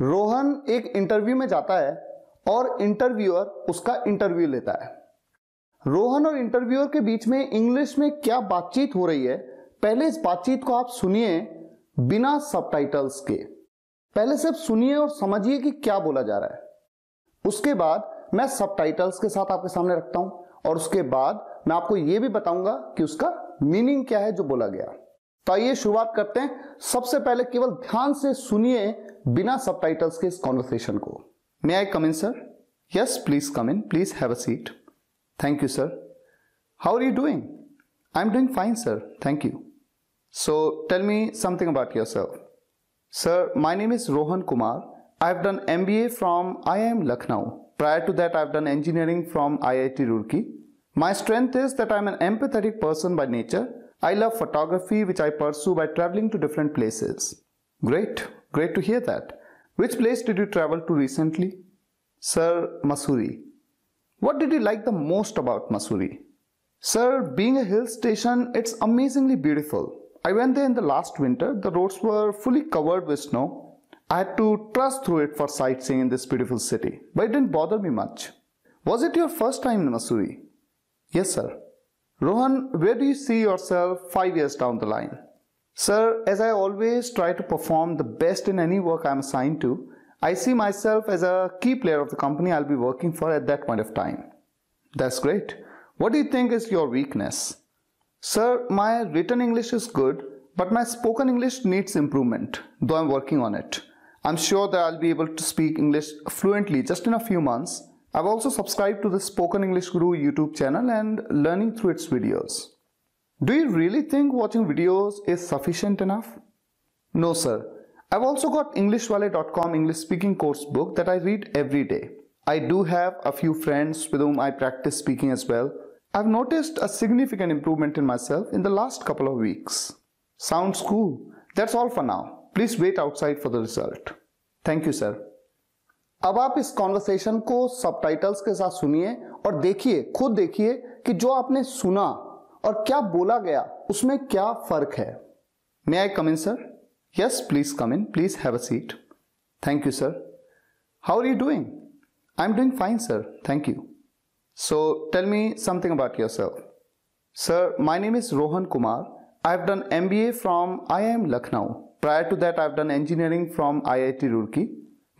रोहन एक इंटरव्यू में जाता है और इंटरव्यूअर उसका इंटरव्यू लेता है रोहन और इंटरव्यूअर के बीच में इंग्लिश में क्या बातचीत हो रही है पहले इस बातचीत को आप सुनिए बिना सबटाइटल्स के पहले सिर्फ सुनिए और समझिए कि क्या बोला जा रहा है उसके बाद मैं सबटाइटल्स के साथ आपके सामने रखता हूं और उसके बाद मैं आपको यह भी बताऊंगा कि उसका मीनिंग क्या है जो बोला गया तो आइए शुरुआत करते हैं सबसे पहले केवल ध्यान से सुनिए बिना सबटाइटल्स के इस कॉन्वर्सेशन को may I come in sir yes please come in please have a seat thank you sir how are you doing I am doing fine sir thank you so tell me something about your sir sir my name is Rohan Kumar I have done M B A from I I M Lucknow prior to that I have done engineering from I I T iit my strength is that I am an empathetic person by nature I love photography which I pursue by traveling to different places. Great, great to hear that. Which place did you travel to recently? Sir, Masuri. What did you like the most about Masuri? Sir, being a hill station, it's amazingly beautiful. I went there in the last winter. The roads were fully covered with snow. I had to trust through it for sightseeing in this beautiful city, but it didn't bother me much. Was it your first time in Masuri? Yes, sir. Rohan, where do you see yourself five years down the line? Sir, as I always try to perform the best in any work I'm assigned to, I see myself as a key player of the company I'll be working for at that point of time. That's great. What do you think is your weakness? Sir, my written English is good, but my spoken English needs improvement, though I'm working on it. I'm sure that I'll be able to speak English fluently just in a few months, I've also subscribed to the Spoken English Guru YouTube channel and learning through its videos. Do you really think watching videos is sufficient enough? No sir. I've also got EnglishValet.com English speaking course book that I read every day. I do have a few friends with whom I practice speaking as well. I've noticed a significant improvement in myself in the last couple of weeks. Sounds cool. That's all for now. Please wait outside for the result. Thank you sir. अब आप इस conversation को subtitles के साथ सुनिए और देखिए खुद देखिए कि जो आपने सुना और क्या बोला गया उसमें क्या फर्क है may I come in sir yes please come in please have a seat thank you sir how are you doing I am doing fine sir thank you so tell me something about your sir sir my name is Rohan Kumar I have done M B A from I I M Lucknow prior to that I have done engineering from I I T Roorkee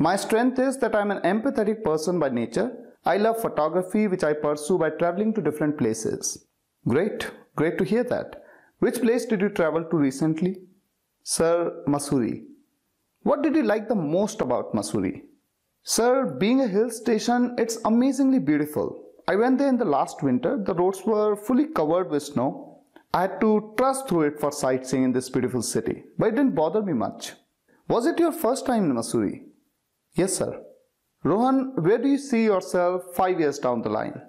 My strength is that I am an empathetic person by nature. I love photography which I pursue by traveling to different places. Great, great to hear that. Which place did you travel to recently? Sir, Masuri. What did you like the most about Masuri? Sir, being a hill station, it's amazingly beautiful. I went there in the last winter. The roads were fully covered with snow. I had to trust through it for sightseeing in this beautiful city, but it didn't bother me much. Was it your first time in Masuri? Yes, sir. Rohan, where do you see yourself five years down the line?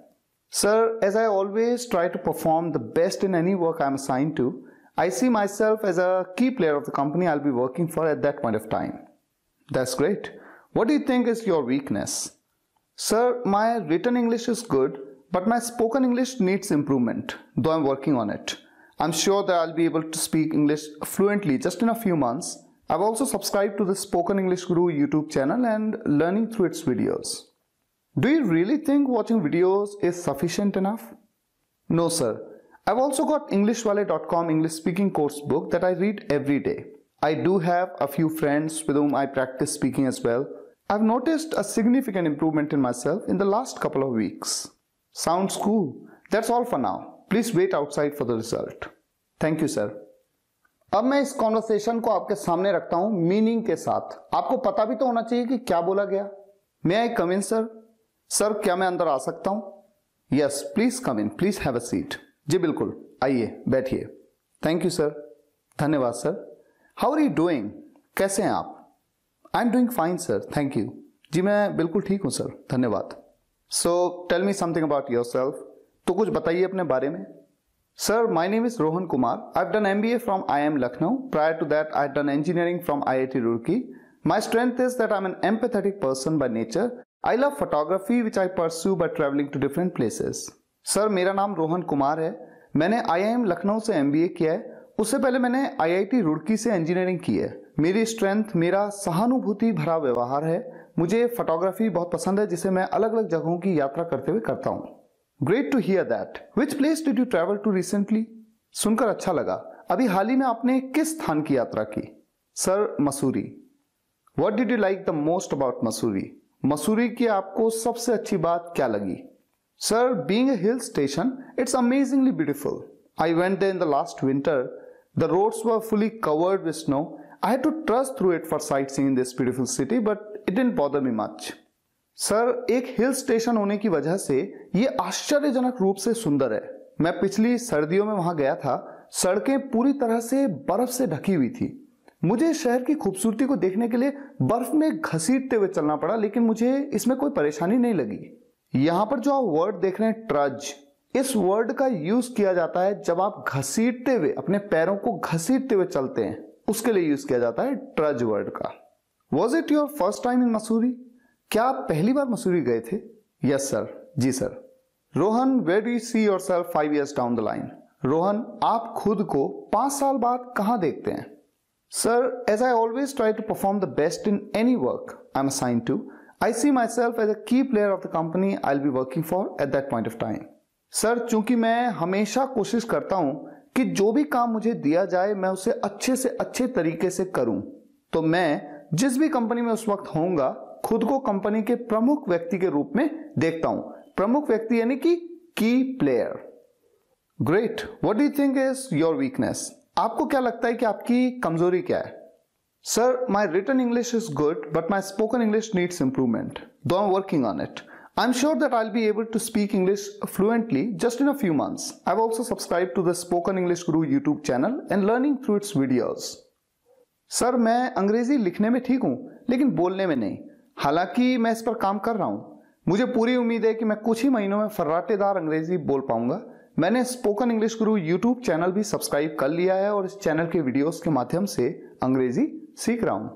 Sir, as I always try to perform the best in any work I'm assigned to, I see myself as a key player of the company I'll be working for at that point of time. That's great. What do you think is your weakness? Sir, my written English is good, but my spoken English needs improvement, though I'm working on it. I'm sure that I'll be able to speak English fluently just in a few months, I've also subscribed to the Spoken English Guru YouTube channel and learning through its videos. Do you really think watching videos is sufficient enough? No sir. I've also got EnglishWallet.com English speaking course book that I read every day. I do have a few friends with whom I practice speaking as well. I've noticed a significant improvement in myself in the last couple of weeks. Sounds cool. That's all for now. Please wait outside for the result. Thank you sir. अब मैं इस conversation को आपके सामने रखता हूं meaning के साथ आपको पता भी तो होना चाहिए कि क्या बोला गया मे I come in sir sir क्या मैं अंदर आ सकता हूं yes please come in please have a seat जी बिल्कुल आइए बैठिए थैंक यू सर धन्यवाद sir how are you doing कैसे हैं आप I am doing fine sir thank you जी मैं बिल्कुल ठीक हूँ सर धन्यवाद so tell me something about yourself तो कुछ बताइए अपने बारे में Sir, my name is Rohan Kumar. I've done MBA from IIM Lucknow. Prior to that, I'd done engineering from IIT Roorkee. My strength is that I'm an empathetic person by nature. I love photography which I pursue by traveling to different places. Sir, मेरा नाम रोहन कुमार है मैंने IIM Lucknow से MBA किया है उससे पहले मैंने IIT रुड़की से इंजीनियरिंग की है मेरी strength मेरा सहानुभूति भरा व्यवहार है मुझे फोटोग्राफी बहुत पसंद है जिसे मैं अलग अलग जगहों की यात्रा करते हुए करता हूँ great to hear that which place did you travel to recently सुनकर अच्छा लगा अभी हाल ही में आपने किस स्थान की यात्रा की sir Mussoorie what did you like the most about Mussoorie Mussoorie की आपको सबसे अच्छी बात क्या लगी sir being hill station it's amazingly beautiful I went there in the last winter the roads were fully covered with snow I had to trust through it for sightseeing in this beautiful city, but it didn't bother me much. Sir एक hill station होने की वजह से ये आश्चर्यजनक रूप से सुंदर है मैं पिछली सर्दियों में वहां गया था सड़कें पूरी तरह से बर्फ से ढकी हुई थी मुझे शहर की खूबसूरती को देखने के लिए बर्फ में घसीटते हुए चलना पड़ा लेकिन मुझे इसमें कोई परेशानी नहीं लगी यहां पर जो आप वर्ड देख रहे हैं ट्रज इस वर्ड का यूज किया जाता है जब आप घसीटते हुए अपने पैरों को घसीटते हुए चलते हैं उसके लिए यूज किया जाता है ट्रज वर्ड का was it your first time in Mussoorie क्या आप पहली बार मसूरी गए थे यस सर जी sir Rohan where do see yourself five years down the line Rohan आप खुद को पांच साल बाद कहा देखते हैं sir as I always try to perform the best in any work I am assigned to I see myself as a key player of the company I be working for at that point of time sir चूंकि मैं हमेशा कोशिश करता हूं कि जो भी काम मुझे दिया जाए मैं उसे अच्छे से अच्छे तरीके से करूं तो मैं जिस भी कंपनी में उस वक्त होऊंगा खुद को कंपनी के प्रमुख व्यक्ति के रूप में देखता हूं प्रमुख व्यक्ति यानी कि key player great what do think is your weakness आपको क्या लगता है कि आपकी कमजोरी क्या है sir my written English is good but my spoken English needs improvement though I am working on it I sure that I be able to speak English fluently just in a few months I I've also subscribe to the spoken English Guru YouTube channel and learning through its videos sir मैं अंग्रेजी लिखने में ठीक हूं लेकिन बोलने में नहीं हालांकि मैं इस पर काम कर रहा हूं मुझे पूरी उम्मीद है कि मैं कुछ ही महीनों में फर्राटेदार अंग्रेजी बोल पाऊंगा मैंने spoken English Guru YouTube channel भी सब्सक्राइब कर लिया है और इस चैनल के वीडियोस के माध्यम से अंग्रेजी सीख रहा हूं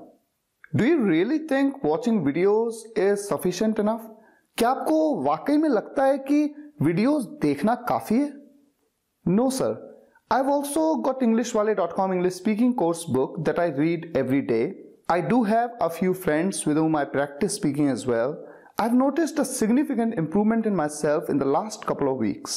do you really think watching videos is sufficient enough क्या आपको वाकई में लगता है कि वीडियोज देखना काफी है no sir I also got English Wale dot com English speaking course book that I read every day I do have a few friends with whom I practice speaking as well. I've noticed a significant improvement in myself in the last couple of weeks.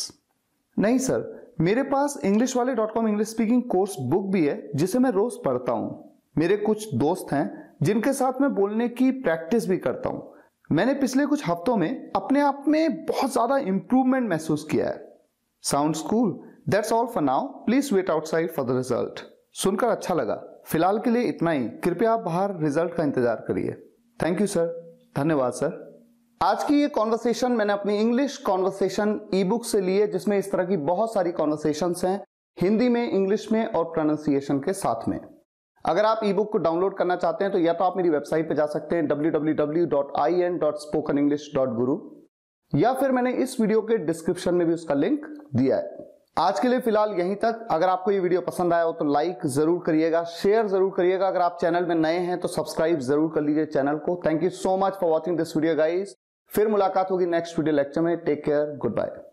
नहीं sir मेरे पास English Wale dot com English speaking course book भी है जिसे मैं रोज पढ़ता हूँ मेरे कुछ दोस्त हैं जिनके साथ मैं बोलने की प्रैक्टिस भी करता हूँ मैंने पिछले कुछ हफ्तों में अपने आप में बहुत ज़्यादा इम्प्रूवमेंट महसूस किया है sounds cool that's all for now please wait outside for the result सुनकर अच्छा लगा फिलहाल के लिए इतना ही कृपया आप बाहर रिजल्ट का इंतजार करिए थैंक यू सर धन्यवाद सर आज की ये कॉन्वर्सेशन मैंने अपनी इंग्लिश कॉन्वर्सेशन ई बुक से ली है जिसमें इस तरह की बहुत सारी कॉन्वर्सेशन हैं हिंदी में इंग्लिश में और प्रोनाउंसिएशन के साथ में अगर आप ई बुक को डाउनलोड करना चाहते हैं तो या तो आप मेरी वेबसाइट पर जा सकते हैं डब्ल्यू या फिर मैंने इस वीडियो के डिस्क्रिप्शन में भी उसका लिंक दिया है आज के लिए फिलहाल यहीं तक अगर आपको ये वीडियो पसंद आया हो तो लाइक जरूर करिएगा शेयर जरूर करिएगा अगर आप चैनल में नए हैं तो सब्सक्राइब जरूर कर लीजिए चैनल को thank you so much for watching this video guys फिर मुलाकात होगी नेक्स्ट वीडियो लेक्चर में टेक केयर गुड बाय